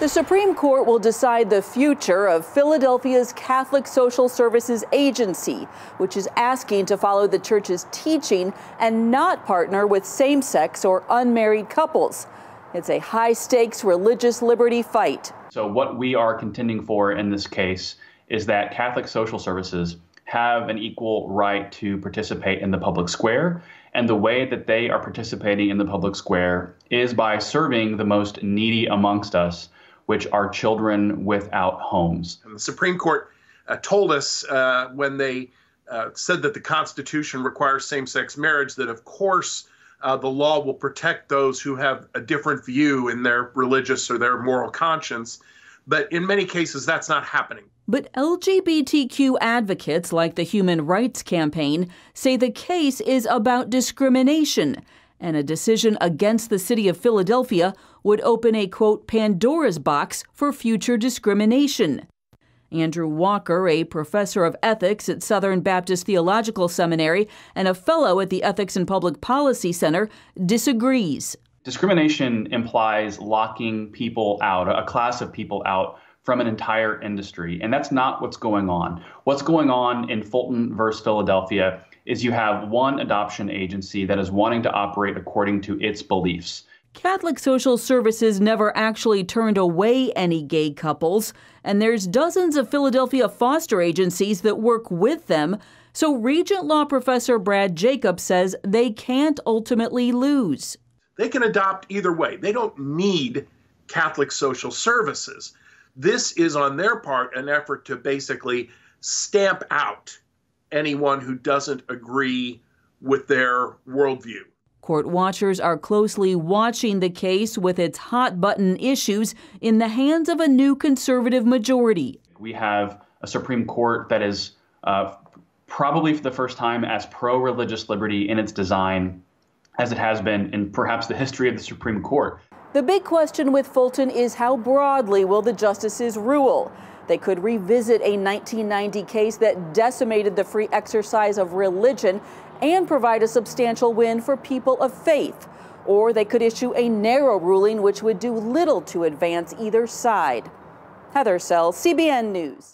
The Supreme Court will decide the future of Philadelphia's Catholic Social Services Agency, which is asking to follow the church's teaching and not partner with same sex or unmarried couples. It's a high stakes religious liberty fight. So, what we are contending for in this case is that Catholic social services have an equal right to participate in the public square. And the way that they are participating in the public square is by serving the most needy amongst us which are children without homes. And the Supreme Court uh, told us uh, when they uh, said that the Constitution requires same sex marriage that, of course, uh, the law will protect those who have a different view in their religious or their moral conscience. But in many cases, that's not happening. But LGBTQ advocates like the Human Rights Campaign say the case is about discrimination and a decision against the city of Philadelphia would open a quote Pandora's box for future discrimination. Andrew Walker, a professor of ethics at Southern Baptist Theological Seminary and a fellow at the Ethics and Public Policy Center, disagrees. Discrimination implies locking people out, a class of people out from an entire industry, and that's not what's going on. What's going on in Fulton versus Philadelphia is you have one adoption agency that is wanting to operate according to its beliefs. Catholic Social Services never actually turned away any gay couples, and there's dozens of Philadelphia foster agencies that work with them. So Regent Law Professor Brad Jacobs says they can't ultimately lose. They can adopt either way. They don't need Catholic Social Services. This is on their part an effort to basically stamp out anyone who doesn't agree with their worldview. Court watchers are closely watching the case with its hot button issues in the hands of a new conservative majority. We have a Supreme Court that is uh, probably for the first time as pro religious liberty in its design as it has been in perhaps the history of the Supreme Court. The big question with Fulton is how broadly will the justices rule? They could revisit a 1990 case that decimated the free exercise of religion and provide a substantial win for people of faith. Or they could issue a narrow ruling which would do little to advance either side. Heather Sell, CBN News.